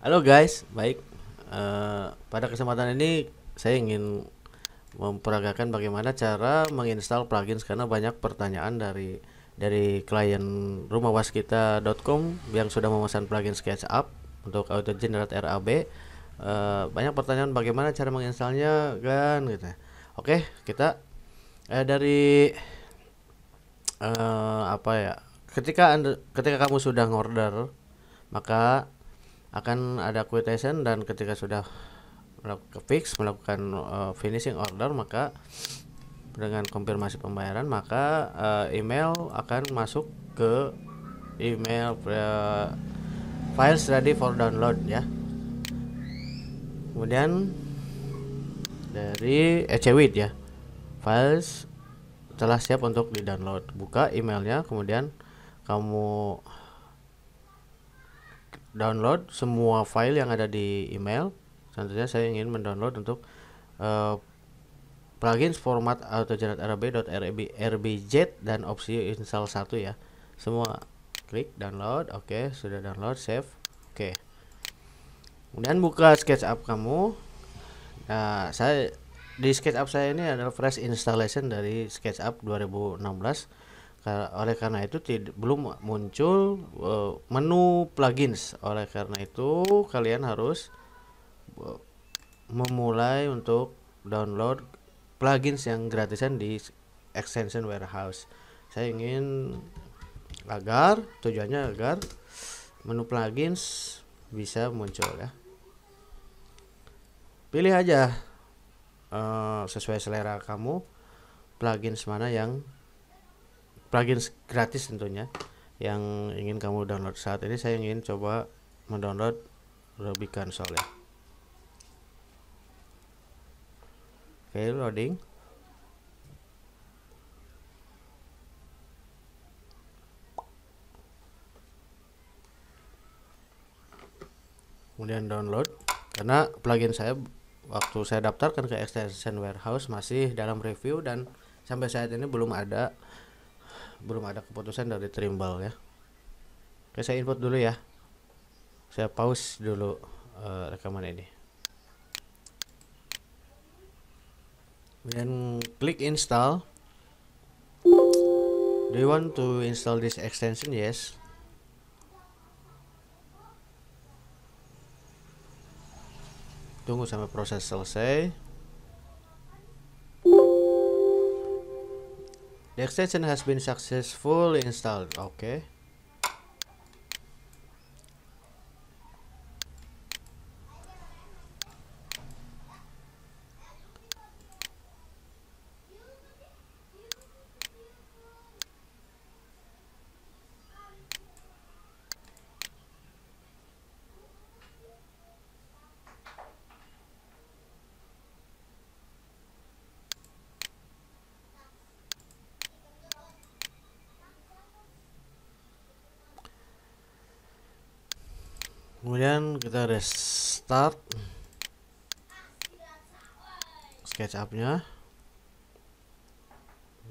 Halo guys, baik. Uh, pada kesempatan ini saya ingin memperagakan bagaimana cara menginstal plugin karena banyak pertanyaan dari dari klien rumahwaskita.com yang sudah memesan plugin SketchUp untuk auto generate RAB. Uh, eh, banyak pertanyaan bagaimana cara menginstalnya kan gitu. Oke, kita eh, dari uh, apa ya? Ketika anda, ketika kamu sudah ngorder maka akan ada quotation dan ketika sudah melakukan fix melakukan uh, finishing order maka dengan konfirmasi pembayaran maka uh, email akan masuk ke email uh, files ready for download ya kemudian dari ecewit ya files telah siap untuk di download buka emailnya kemudian kamu download semua file yang ada di email selanjutnya saya ingin mendownload untuk uh, plugins format autogenerate.rbj dan opsi install satu ya semua klik download oke okay, sudah download save oke okay. kemudian buka sketchup kamu nah saya di SketchUp saya ini adalah fresh installation dari SketchUp 2016 oleh karena itu tidak, belum muncul eh, menu plugins oleh karena itu kalian harus eh, memulai untuk download plugins yang gratisan di extension warehouse saya ingin agar tujuannya agar menu plugins bisa muncul ya pilih aja eh, sesuai selera kamu plugins mana yang plugin gratis tentunya yang ingin kamu download saat ini saya ingin coba mendownload Ruby Console ya. Oke, okay, loading. Kemudian download karena plugin saya waktu saya daftarkan ke extension warehouse masih dalam review dan sampai saat ini belum ada belum ada keputusan dari Trimbal ya. Oke, saya input dulu ya. Saya pause dulu uh, rekaman ini. Kemudian klik install. Do you want to install this extension? Yes. Tunggu sampai proses selesai. The extension has been successfully installed. Okay. kemudian kita restart SketchUp nya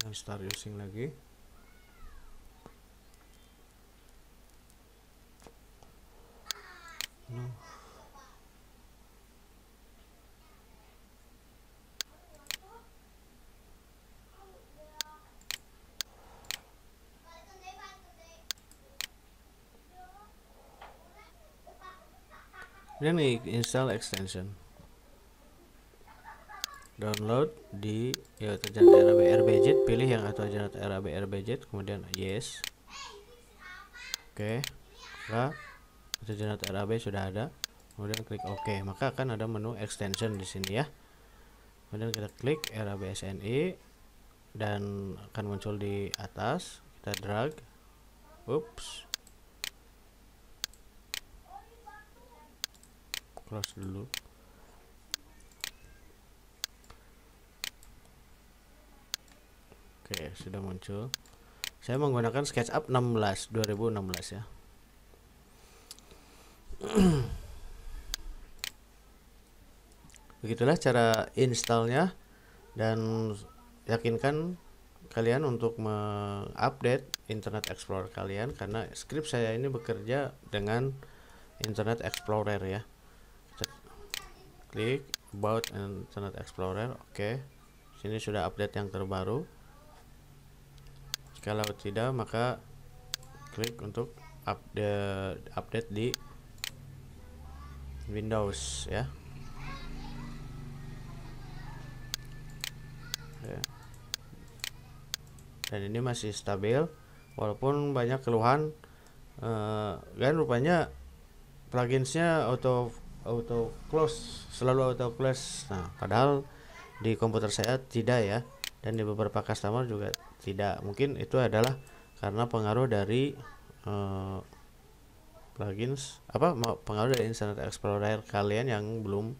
dan start using lagi no Kemudian install extension. Download di ya terjadi RAB pilih yang atau jarak RABR Budget, kemudian yes. Oke. Okay. Maka terjerat RAB sudah ada. Kemudian klik OK, maka akan ada menu extension di sini ya. Kemudian kita klik RABSNI dan akan muncul di atas. Kita drag. Oops. close dulu oke sudah muncul saya menggunakan SketchUp 16 2016 ya begitulah cara installnya dan yakinkan kalian untuk mengupdate Internet Explorer kalian karena script saya ini bekerja dengan Internet Explorer ya klik about internet explorer oke okay. sini sudah update yang terbaru kalau tidak maka klik untuk update update di Windows ya dan ini masih stabil walaupun banyak keluhan uh, rupanya pluginsnya auto auto close selalu auto close nah padahal di komputer saya tidak ya dan di beberapa customer juga tidak mungkin itu adalah karena pengaruh dari uh, plugins apa pengaruh dari Internet Explorer kalian yang belum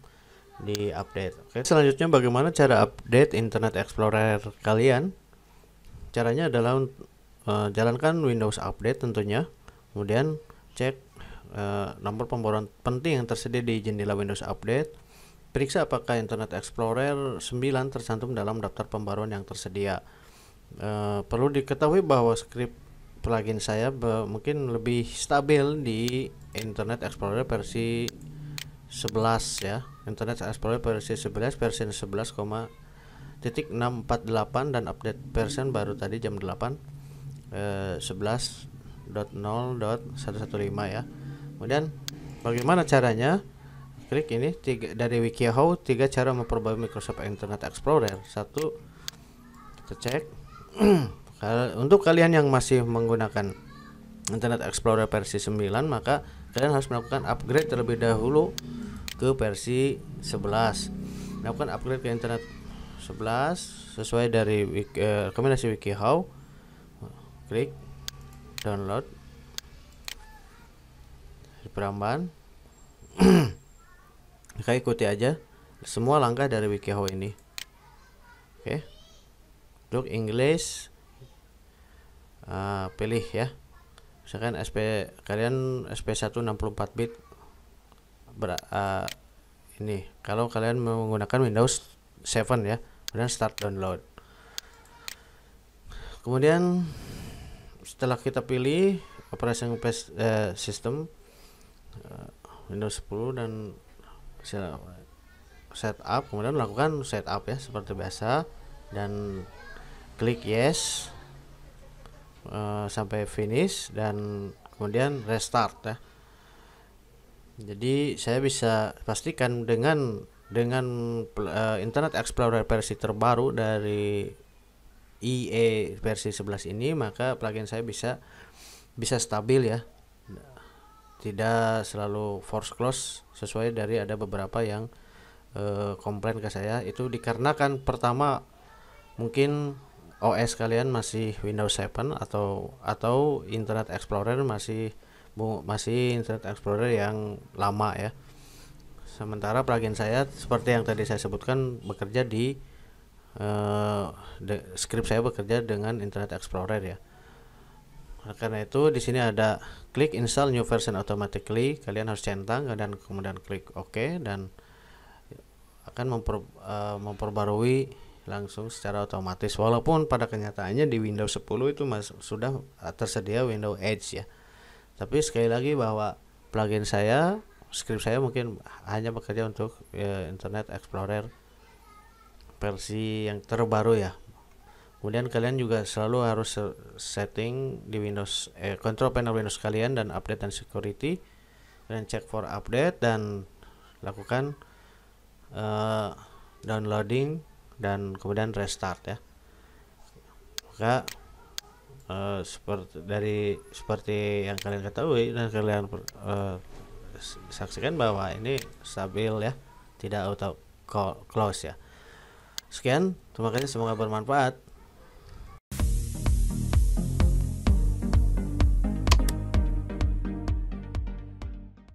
diupdate. Oke, selanjutnya bagaimana cara update Internet Explorer kalian? Caranya adalah uh, jalankan Windows Update tentunya, kemudian cek Eh, nomor pembaruan penting yang tersedia di jendela Windows Update. Periksa apakah Internet Explorer 9 tercantum dalam daftar pembaruan yang tersedia. E, perlu diketahui bahwa script plugin saya mungkin lebih stabil di Internet Explorer versi 11 ya. Internet Explorer versi 11 versi 11, titik 648 dan update version baru tadi jam 8 eh, 11.0.115 ya kemudian bagaimana caranya klik ini tiga, dari wikihow tiga cara memperbaiki Microsoft Internet Explorer satu kita cek untuk kalian yang masih menggunakan Internet Explorer versi 9 maka kalian harus melakukan upgrade terlebih dahulu ke versi 11 melakukan upgrade ke Internet 11 sesuai dari wiki, eh, rekomendasi wikihow klik download peramban, kita ikuti aja semua langkah dari WikiHow ini oke okay. Untuk English eh, uh, pilih ya misalkan SP kalian SP1 64 bit ber, uh, eh, ini kalau kalian menggunakan Windows 7 ya kemudian start download kemudian setelah kita pilih operasi system Eh, Windows 10 dan setup kemudian lakukan setup ya seperti biasa dan klik yes uh, sampai finish dan kemudian restart ya jadi saya bisa pastikan dengan dengan uh, Internet Explorer versi terbaru dari IE versi 11 ini maka plugin saya bisa bisa stabil ya tidak selalu force close sesuai dari ada beberapa yang eh, komplain ke saya itu dikarenakan pertama mungkin OS kalian masih Windows 7 atau atau Internet Explorer masih bu, masih Internet Explorer yang lama ya sementara plugin saya seperti yang tadi saya sebutkan bekerja di uh, script saya bekerja dengan Internet Explorer ya Nah, karena itu di sini ada klik install new version automatically kalian harus centang dan kemudian klik OK dan akan memper, uh, memperbarui langsung secara otomatis walaupun pada kenyataannya di Windows 10 itu mas, sudah tersedia Windows Edge ya tapi sekali lagi bahwa plugin saya script saya mungkin hanya bekerja untuk ya, Internet Explorer versi yang terbaru ya Kemudian kalian juga selalu harus setting di Windows eh, control panel Windows kalian dan update dan security. Kalian cek for update dan lakukan uh, downloading dan kemudian restart ya. Maka uh, seperti dari seperti yang kalian ketahui dan kalian uh, saksikan bahwa ini stabil ya, tidak auto close ya. Sekian, terima kasih semoga bermanfaat.